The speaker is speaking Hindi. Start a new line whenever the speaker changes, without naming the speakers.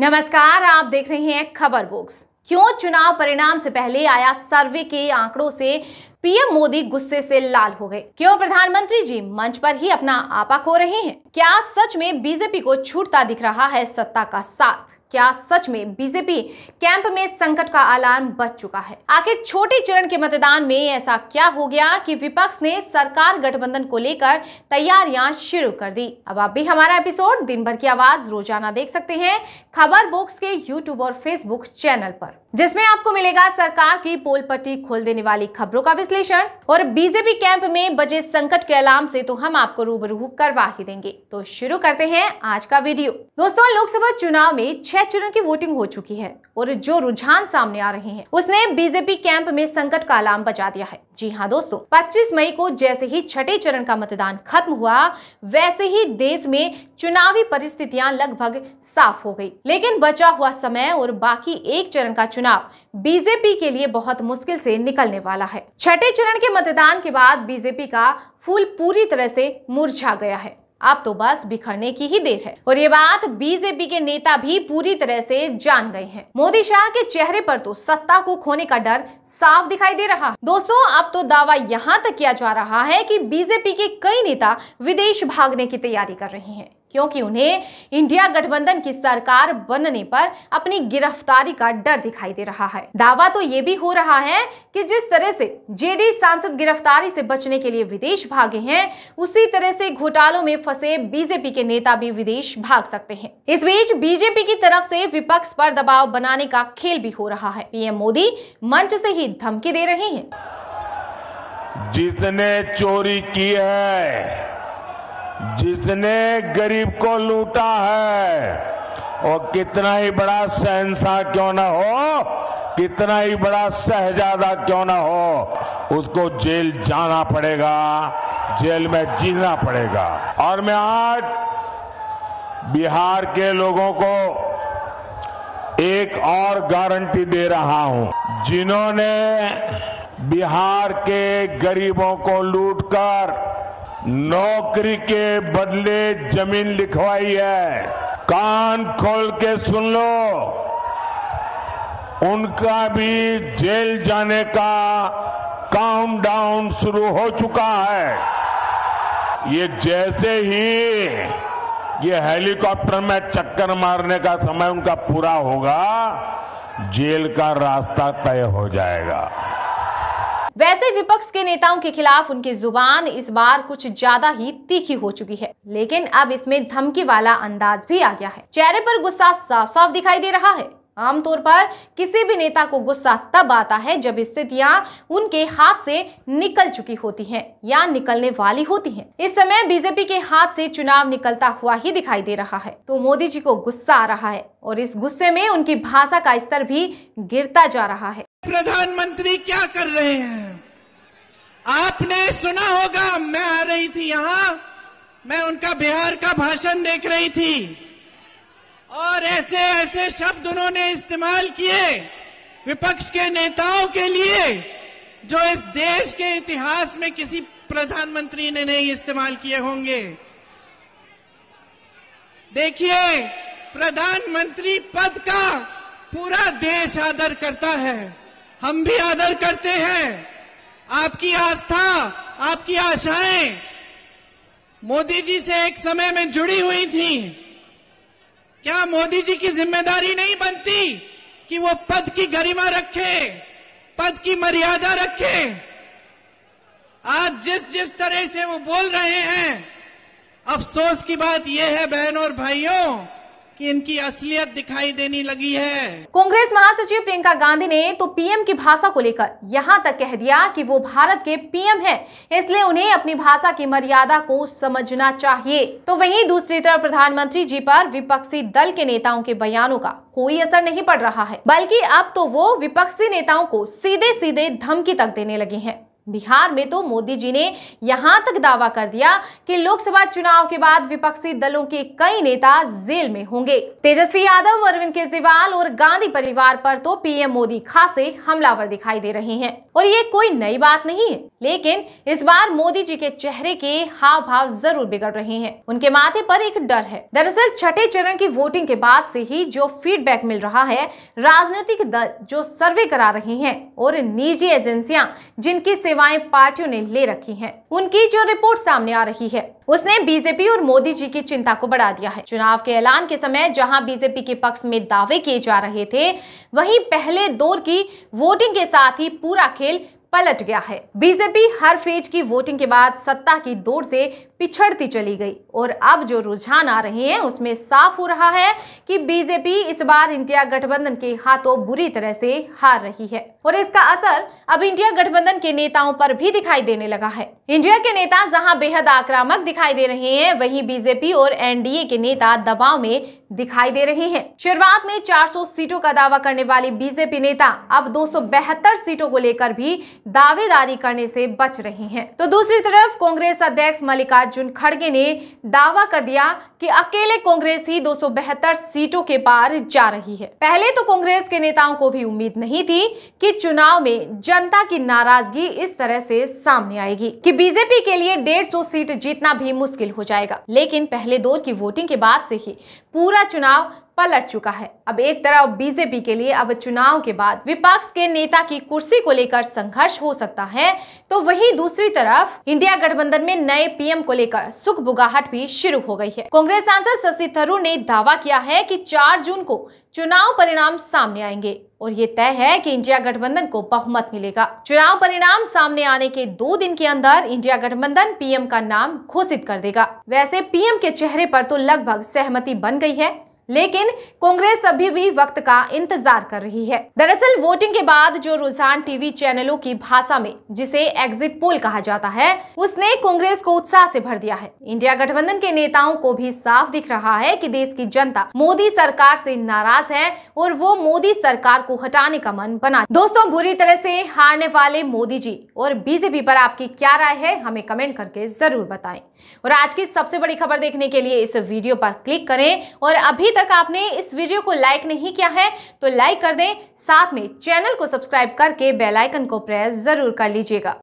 नमस्कार आप देख रहे हैं खबर बुक्स क्यों चुनाव परिणाम से पहले आया सर्वे के आंकड़ों से पीएम मोदी गुस्से से लाल हो गए क्यों प्रधानमंत्री जी मंच पर ही अपना आपा खो रहे हैं क्या सच में बीजेपी को छूटता दिख रहा है सत्ता का साथ क्या सच में बीजेपी कैंप में संकट का अलार्म बच चुका है आखिर छोटे चरण के मतदान में ऐसा क्या हो गया कि विपक्ष ने सरकार गठबंधन को लेकर तैयारियां शुरू कर दी अब आप भी हमारा एपिसोड दिन भर की आवाज रोजाना देख सकते हैं खबर बुक्स के यूट्यूब और फेसबुक चैनल आरोप जिसमें आपको मिलेगा सरकार की पोल पट्टी खोल देने वाली खबरों का विश्लेषण और बीजेपी कैंप में बजे संकट के अलार्म से तो हम आपको रूबरू करवा ही देंगे तो शुरू करते हैं आज का वीडियो दोस्तों लोकसभा चुनाव में छह चरण की वोटिंग हो चुकी है और जो रुझान सामने आ रहे हैं उसने बीजेपी कैंप में संकट का अलार्म बचा दिया है जी हाँ दोस्तों पच्चीस मई को जैसे ही छठे चरण का मतदान खत्म हुआ वैसे ही देश में चुनावी परिस्थितियाँ लगभग साफ हो गयी लेकिन बचा हुआ समय और बाकी एक चरण का चुनाव बीजेपी के लिए बहुत मुश्किल से निकलने वाला है छठे चरण के मतदान के बाद बीजेपी का फूल पूरी तरह से मुरझा गया है अब तो बस बिखरने की ही देर है और ये बात बीजेपी के नेता भी पूरी तरह से जान गए हैं मोदी शाह के चेहरे पर तो सत्ता को खोने का डर साफ दिखाई दे रहा दोस्तों अब तो दावा यहाँ तक किया जा रहा है कि बीजेपी के कई नेता विदेश भागने की तैयारी कर रहे हैं क्योंकि उन्हें इंडिया गठबंधन की सरकार बनने पर अपनी गिरफ्तारी का डर दिखाई दे रहा है दावा तो ये भी हो रहा है कि जिस तरह से जेडी सांसद गिरफ्तारी से बचने के लिए विदेश भागे हैं उसी तरह से घोटालों में फंसे बीजेपी के नेता भी विदेश भाग सकते हैं इस बीच बीजेपी की तरफ से विपक्ष पर दबाव बनाने का खेल भी हो रहा है पीएम मोदी मंच से ही धमकी दे रहे हैं
जिसने चोरी की है जिसने गरीब को लूटा है और कितना ही बड़ा सहनशाह क्यों ना हो कितना ही बड़ा सहजादा क्यों ना हो उसको जेल जाना पड़ेगा जेल में जीना पड़ेगा और मैं आज बिहार के लोगों को एक और गारंटी दे रहा हूं जिन्होंने बिहार के गरीबों को लूटकर नौकरी के बदले जमीन लिखवाई है कान खोल के सुन लो उनका भी जेल जाने का डाउन शुरू हो चुका है ये जैसे ही ये हेलीकॉप्टर में चक्कर मारने का समय उनका पूरा होगा जेल का रास्ता तय हो जाएगा
वैसे विपक्ष के नेताओं के खिलाफ उनकी जुबान इस बार कुछ ज्यादा ही तीखी हो चुकी है लेकिन अब इसमें धमकी वाला अंदाज भी आ गया है चेहरे पर गुस्सा साफ साफ दिखाई दे रहा है आमतौर पर किसी भी नेता को गुस्सा तब आता है जब स्थितियां उनके हाथ से निकल चुकी होती हैं या निकलने वाली होती हैं। इस समय बीजेपी के हाथ से चुनाव निकलता हुआ ही दिखाई दे रहा है तो मोदी जी को गुस्सा आ रहा है और इस गुस्से में उनकी भाषा का स्तर भी गिरता जा रहा है
प्रधानमंत्री क्या कर रहे हैं आपने सुना होगा मैं आ रही थी यहां मैं उनका बिहार का भाषण देख रही थी और ऐसे ऐसे शब्द उन्होंने इस्तेमाल किए विपक्ष के नेताओं के लिए जो इस देश के इतिहास में किसी प्रधानमंत्री ने नहीं इस्तेमाल किए होंगे देखिए प्रधानमंत्री पद का पूरा देश आदर करता है हम भी आदर करते हैं आपकी आस्था आपकी आशाएं मोदी जी से एक समय में जुड़ी हुई थी क्या मोदी जी की जिम्मेदारी नहीं बनती कि वो पद की गरिमा रखे पद की मर्यादा रखे आज जिस जिस तरह से वो बोल रहे हैं अफसोस की बात यह है बहनों और भाइयों कि इनकी असलियत दिखाई देनी लगी है
कांग्रेस महासचिव प्रियंका गांधी ने तो पीएम की भाषा को लेकर यहाँ तक कह दिया कि वो भारत के पीएम हैं, इसलिए उन्हें अपनी भाषा की मर्यादा को समझना चाहिए तो वहीं दूसरी तरफ प्रधानमंत्री जी पर विपक्षी दल के नेताओं के बयानों का कोई असर नहीं पड़ रहा है बल्कि अब तो वो विपक्षी नेताओं को सीधे सीधे धमकी तक देने लगे हैं बिहार में तो मोदी जी ने यहां तक दावा कर दिया कि लोकसभा चुनाव के बाद विपक्षी दलों के कई नेता जेल में होंगे तेजस्वी यादव अरविंद केजरीवाल और गांधी परिवार पर तो पीएम मोदी खासे हमलावर दिखाई दे रहे हैं और ये कोई नई बात नहीं है लेकिन इस बार मोदी जी के चेहरे के हाव भाव जरूर बिगड़ रहे हैं उनके माथे पर एक डर है दरअसल छठे चरण की वोटिंग के बाद से ही जो फीडबैक मिल रहा है राजनीतिक दल जो सर्वे करा रहे हैं और निजी एजेंसियां जिनकी सेवाएं पार्टियों ने ले रखी हैं। उनकी जो रिपोर्ट सामने आ रही है उसने बीजेपी और मोदी जी की चिंता को बढ़ा दिया है चुनाव के ऐलान के समय जहां बीजेपी के पक्ष में दावे किए जा रहे थे वहीं पहले दौर की वोटिंग के साथ ही पूरा खेल पलट गया है बीजेपी हर फेज की वोटिंग के बाद सत्ता की दौड़ से पिछड़ती चली गई और अब जो रुझान आ रहे हैं उसमें साफ हो रहा है कि बीजेपी इस बार इंडिया गठबंधन के हाथों बुरी तरह से हार रही है और इसका असर अब इंडिया गठबंधन के नेताओं पर भी दिखाई देने लगा है इंडिया के नेता जहां बेहद आक्रामक दिखाई दे रहे हैं वहीं बीजेपी और एनडीए के नेता दबाव में दिखाई दे रहे हैं शुरुआत में 400 सीटों का दावा करने वाली बीजेपी नेता अब दो सीटों को लेकर भी दावेदारी करने से बच रहे हैं तो दूसरी तरफ कांग्रेस अध्यक्ष मल्लिकार्जुन खड़गे ने दावा कर दिया कि अकेले कांग्रेस ही दो सीटों के पार जा रही है पहले तो कांग्रेस के नेताओं को भी उम्मीद नहीं थी कि चुनाव में जनता की नाराजगी इस तरह से सामने आएगी कि बीजेपी के लिए डेढ़ सौ सीट जीतना भी मुश्किल हो जाएगा लेकिन पहले दौर की वोटिंग के बाद से ही पूरा चुनाव पलट चुका है अब एक तरफ बीजेपी के लिए अब चुनाव के बाद विपक्ष के नेता की कुर्सी को लेकर संघर्ष हो सकता है तो वहीं दूसरी तरफ इंडिया गठबंधन में नए पीएम को लेकर सुख बुगाहट भी शुरू हो गई है कांग्रेस सांसद शशि थरूर ने दावा किया है कि 4 जून को चुनाव परिणाम सामने आएंगे और ये तय है कि इंडिया गठबंधन को बहुमत मिलेगा चुनाव परिणाम सामने आने के दो दिन के अंदर इंडिया गठबंधन पीएम का नाम घोषित कर देगा वैसे पीएम के चेहरे पर तो लगभग सहमति बन गई है लेकिन कांग्रेस अभी भी वक्त का इंतजार कर रही है दरअसल वोटिंग के बाद जो रुझान टीवी चैनलों की भाषा में जिसे एग्जिट पोल कहा जाता है उसने कांग्रेस को उत्साह से भर दिया है इंडिया गठबंधन के नेताओं को भी साफ दिख रहा है कि देश की जनता मोदी सरकार से नाराज है और वो मोदी सरकार को हटाने का मन बना दोस्तों बुरी तरह से हारने वाले मोदी जी और बीजेपी पर आपकी क्या राय है हमें कमेंट करके जरूर बताए और आज की सबसे बड़ी खबर देखने के लिए इस वीडियो पर क्लिक करें और अभी तक आपने इस वीडियो को लाइक नहीं किया है तो लाइक कर दें साथ में चैनल को सब्सक्राइब करके बेलाइकन को प्रेस ज़रूर कर लीजिएगा